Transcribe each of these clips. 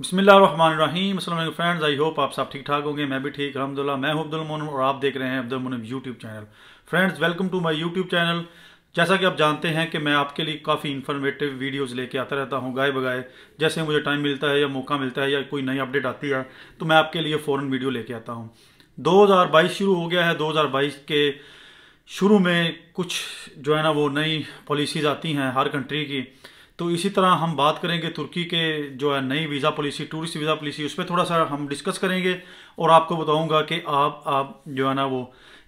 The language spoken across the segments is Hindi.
बसमिल फ्रेंड्स आई होप आप सब ठीक ठाक होंगे मैं भी ठीक अलहमदिल्ला मैं हूं अब्दुल और आप देख रहे हैं Abdul YouTube channel friends welcome to my YouTube channel जैसा कि आप जानते हैं कि मैं आपके लिए काफ़ी इन्फॉर्मेटिव वीडियोस लेके आता रहता हूँ गाय बगाए जैसे मुझे टाइम मिलता है या मौका मिलता है या कोई नई अपडेट आती है तो मैं आपके लिए फ़ौरन वीडियो लेके आता हूँ बाईस शुरू हो गया है बाईस के शुरू में कुछ जो है ना वो नई पॉलिसीज़ आती हैं हर कंट्री की तो इसी तरह हम बात करेंगे तुर्की के जो है नई visa policy tourist visa policy उस पर थोड़ा सा हम डिस्कस करेंगे और आपको बताऊंगा कि आप आप जो है ना वो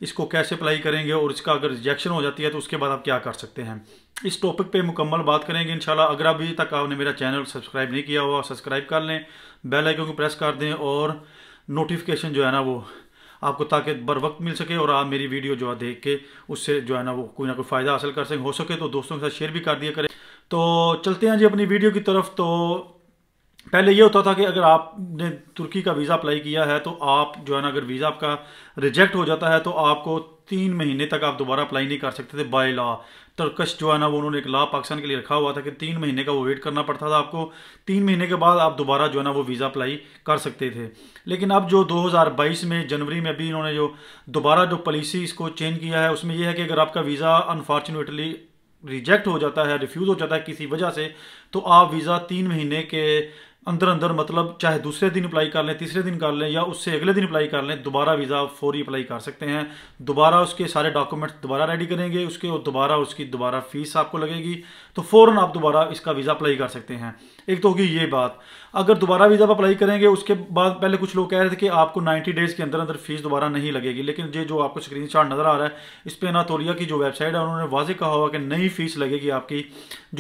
इसको कैसे अप्लाई करेंगे और इसका अगर रिजेक्शन हो जाती है तो उसके बाद आप क्या कर सकते हैं इस टॉपिक पे मुकम्मल बात करेंगे इन अगर अभी तक आपने मेरा चैनल सब्सक्राइब नहीं किया हुआ सब्सक्राइब कर लें बेलाइकों को प्रेस कर दें और नोटिफिकेशन जो है ना वो आपको ताकि बर वक्त मिल सके और आप मेरी वीडियो जो है देख के उससे जो है ना वो कोई ना कोई फ़ायदा हासिल कर सकें हो सके तो दोस्तों के साथ शेयर भी कर दिया करें तो चलते हैं जी अपनी वीडियो की तरफ तो पहले ये होता था कि अगर आपने तुर्की का वीज़ा अप्लाई किया है तो आप जो है ना अगर वीज़ा आपका रिजेक्ट हो जाता है तो आपको तीन महीने तक आप दोबारा अप्लाई नहीं कर सकते थे बाय लॉ तर्कश जो है ना वो उन्होंने एक लॉ पाकिस्तान के लिए रखा हुआ था कि तीन महीने का वो वेट करना पड़ता था आपको तीन महीने के बाद आप दोबारा जो है ना वो वीज़ा अप्लाई कर सकते थे लेकिन अब जो 2022 में जनवरी में अभी इन्होंने जो दोबारा जो पॉलिसी इसको चेंज किया है उसमें यह है कि अगर आपका वीज़ा अनफॉर्चुनेटली रिजेक्ट हो जाता है रिफ्यूज़ हो जाता है किसी वजह से तो आप वीज़ा तीन महीने के अंदर अंदर मतलब चाहे दूसरे दिन अप्लाई कर लें तीसरे दिन कर लें या उससे अगले दिन अप्लाई कर लें दोबारा वीज़ा फौरी अप्लाई कर सकते हैं दोबारा उसके सारे डॉक्यूमेंट्स दोबारा रेडी करेंगे उसके और दोबारा उसकी दोबारा फ़ीस आपको लगेगी तो फ़ौरन आप दोबारा इसका वीज़ा अप्लाई कर सकते हैं एक तो होगी ये बात अगर दोबारा वीज़ा अप्लाई करेंगे उसके बाद पहले कुछ लोग कह रहे थे कि आपको नाइन्टी डेज़ के अंदर अंदर फ़ीस दोबारा नहीं लगेगी लेकिन ये जो आपको स्क्रीन नज़र आ रहा है इस पर अनातोलिया की जो वेबसाइट है उन्होंने वाजे कहा हुआ कि नई फ़ीस लगेगी आपकी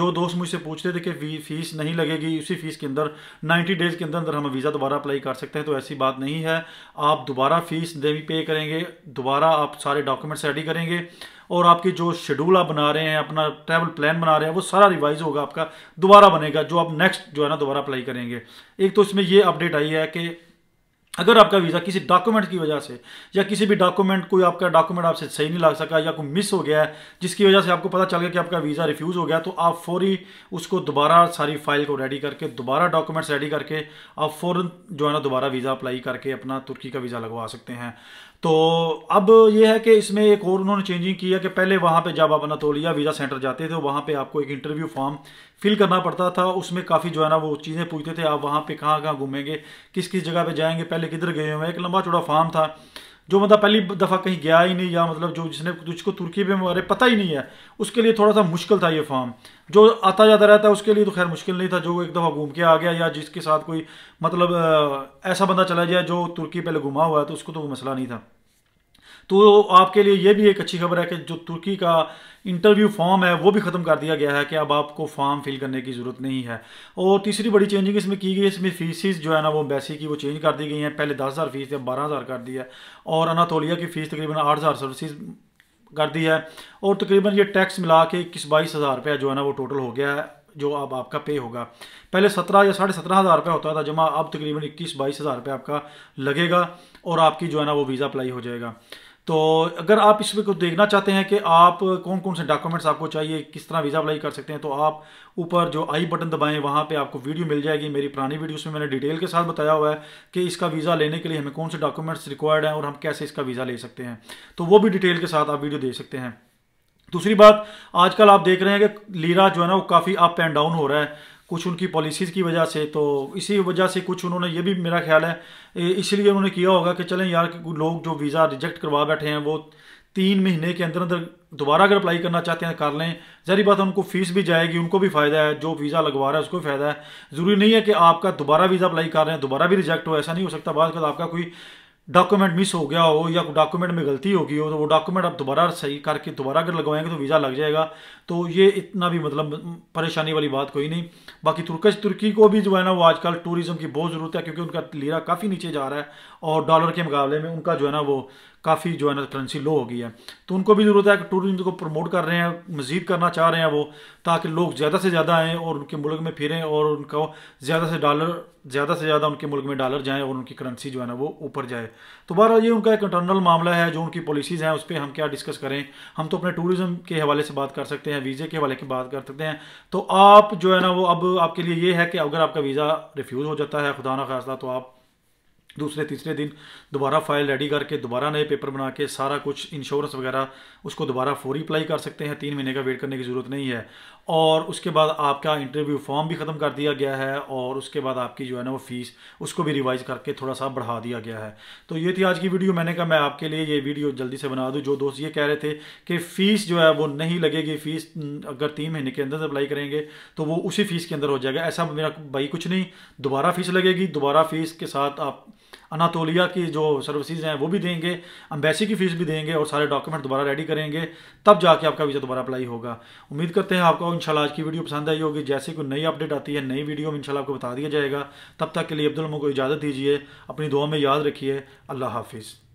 जो दोस्त मुझसे पूछते थे कि फ़ीस नहीं लगेगी उसी फ़ीस के अंदर 90 डेज़ के अंदर अंदर हम वीज़ा दोबारा अप्लाई कर सकते हैं तो ऐसी बात नहीं है आप दोबारा फीस भी पे करेंगे दोबारा आप सारे डॉक्यूमेंट्स रेडी करेंगे और आपकी जो शेड्यूल आप बना रहे हैं अपना ट्रैवल प्लान बना रहे हैं वो सारा रिवाइज होगा आपका दोबारा बनेगा जो आप नेक्स्ट जो है ना दोबारा अप्लाई करेंगे एक तो इसमें ये अपडेट आई है कि अगर आपका वीज़ा किसी डॉक्यूमेंट की वजह से या किसी भी डॉक्यूमेंट कोई आपका डॉक्यूमेंट आपसे सही नहीं लग सका या कोई मिस हो गया है जिसकी वजह से आपको पता चल गया कि आपका वीज़ा रिफ्यूज़ हो गया तो आप फौरी उसको दोबारा सारी फाइल को रेडी करके दोबारा डॉक्यूमेंट्स रेडी करके आप फ़ौरन जो है ना दोबारा वीज़ा अप्लाई करके अपना तुर्की का वीज़ा लगवा सकते हैं तो अब यह है कि इसमें एक और उन्होंने चेंजिंग किया कि पहले वहाँ पे जब आप अनातोलिया वीज़ा सेंटर जाते थे वहाँ पे आपको एक इंटरव्यू फॉर्म फिल करना पड़ता था उसमें काफ़ी जो है ना वो चीज़ें पूछते थे आप वहाँ पे कहाँ कहाँ घूमेंगे किस किस जगह पे जाएंगे पहले लिए किधर गए हुए हैं एक लंबा चौड़ा फार्म था जो मतलब पहली दफ़ा कहीं गया ही नहीं या मतलब जो जिसने जिसको तुर्की में हमारे पता ही नहीं है उसके लिए थोड़ा सा मुश्किल था ये फार्म जो आता जाता रहता है उसके लिए तो खैर मुश्किल नहीं था जो एक दफ़ा घूम के आ गया या जिसके साथ कोई मतलब ऐसा बंदा चला गया जो तुर्की पहले घुमा हुआ है तो उसको तो वो मसला नहीं था तो आपके लिए ये भी एक अच्छी खबर है कि जो तुर्की का इंटरव्यू फॉर्म है वो भी ख़त्म कर दिया गया है कि अब आपको फॉर्म फिल करने की ज़रूरत नहीं है और तीसरी बड़ी चेंजिंग इसमें की गई इसमें फीसिस जो है ना वो बैसी की वो चेंज कर दी गई हैं पहले दस हज़ार फीस थी बारह हज़ार कर दी है और अनातोलिया की फ़ीस तकरीबन आठ हज़ार सर्विस कर दी है और तकरीबन ये टैक्स मिला के इक्कीस बाईस हज़ार रुपया जो है ना वो टोटल हो गया है जो अब आपका पे होगा पहले सत्रह या साढ़े सत्रह हज़ार रुपया होता था जमा अब तकरीबन इक्कीस बाईस हज़ार रुपया आपका लगेगा और आपकी जो है ना वो वीज़ा अप्लाई हो जाएगा तो अगर आप इसमें कुछ देखना चाहते हैं कि आप कौन कौन से डॉक्यूमेंट्स आपको चाहिए किस तरह वीज़ा अप्लाई कर सकते हैं तो आप ऊपर जो आई बटन दबाएं वहाँ पे आपको वीडियो मिल जाएगी मेरी पुरानी वीडियो में मैंने डिटेल के साथ बताया हुआ है कि इसका वीज़ा लेने के लिए हमें कौन से डॉक्यूमेंट्स रिक्वायर्ड हैं और हम कैसे इसका वीज़ा ले सकते हैं तो वो भी डिटेल के साथ आप वीडियो देख सकते हैं दूसरी बात आजकल आप देख रहे हैं कि लीरा जो है ना वो काफ़ी अप एंड डाउन हो रहा है कुछ उनकी पॉलिसीज़ की वजह से तो इसी वजह से कुछ उन्होंने ये भी मेरा ख्याल है इसलिए उन्होंने किया होगा कि चलें यार लोग जो वीज़ा रिजेक्ट करवा बैठे हैं वो तीन महीने के अंदर अंदर दोबारा अगर अप्लाई करना चाहते हैं कर लें जहरी बात है उनको फीस भी जाएगी उनको भी फ़ायदा है जो वीज़ा लगवा रहा है उसको फ़ायदा है ज़रूरी नहीं है कि आपका दोबारा वीज़ा अप्लाई कर रहे हैं दोबारा भी रिजेक्ट हो ऐसा नहीं हो सकता बाद आपका कोई डॉक्यूमेंट मिस हो गया हो या डॉक्यूमेंट में गलती होगी हो तो वो डॉक्यूमेंट आप दोबारा सही करके दोबारा अगर लगवाएंगे तो वीज़ा लग जाएगा तो ये इतना भी मतलब परेशानी वाली बात कोई नहीं बाकी तुर्कश तुर्की को भी जो है ना वो आजकल टूरिज़्म की बहुत ज़रूरत है क्योंकि उनका लीरा काफ़ी नीचे जा रहा है और डॉलर के मुकाबले में उनका जो है ना वो काफ़ी जो है ना करेंसी लो हो गई है तो उनको भी ज़रूरत है कि टूरिज्म को प्रमोट कर रहे हैं मज़ीद करना चाह रहे हैं वो ताकि लोग ज़्यादा से ज़्यादा आएँ और उनके मुल्क में फिरें और उनको ज़्यादा से डॉलर ज़्यादा से ज़्यादा उनके मुल्क में डॉलर जाएँ और उनकी करेंसी जो है ना वो ऊपर जाए तो बहरहाल ये उनका एक इंटरनल मामला है जो उनकी पॉलिसीज़ हैं उस पर हम क्या डिस्कस करें हम तो अपने टूरिज़म के हवाले से बात कर सकते हैं वीज़े के हवाले की बात कर सकते हैं तो आप जो है ना वो अब आपके लिए ये है कि अगर आपका वीज़ा रिफ्यूज़ हो जाता है खुदा ना खास्ता तो आप दूसरे तीसरे दिन दोबारा फाइल रेडी करके दोबारा नए पेपर बना के सारा कुछ इंश्योरेंस वगैरह उसको दोबारा फोरी अप्लाई कर सकते हैं तीन महीने का वेट करने की ज़रूरत नहीं है और उसके बाद आपका इंटरव्यू फॉर्म भी ख़त्म कर दिया गया है और उसके बाद आपकी जो है ना वो फ़ीस उसको भी रिवाइज करके थोड़ा सा बढ़ा दिया गया है तो ये थी आज की वीडियो मैंने कहा मैं आपके लिए ये वीडियो जल्दी से बना दूँ जो दोस्त ये कह रहे थे कि फ़ीस जो है वो नहीं लगेगी फ़ीस अगर तीन महीने के अंदर अप्लाई करेंगे तो वो उसी फ़ीस के अंदर हो जाएगा ऐसा मेरा भाई कुछ नहीं दोबारा फ़ीस लगेगी दोबारा फ़ीस के साथ आप अनातोलिया की जो सर्विसेज हैं वो भी देंगे अम्बेसी की फ़ीस भी देंगे और सारे डॉक्यूमेंट दोबारा रेडी करेंगे तब जाके आपका वीज़ा दोबारा अप्लाई होगा उम्मीद करते हैं आपको इंशाल्लाह आज की वीडियो पसंद आई होगी जैसे कोई नई अपडेट आती है नई वीडियो में इंशाल्लाह आपको बता दिया जाएगा तब तक के लिए अब्दुल को इजाज़त दीजिए अपनी दुआ में याद रखिए अल्लाह हाफिज़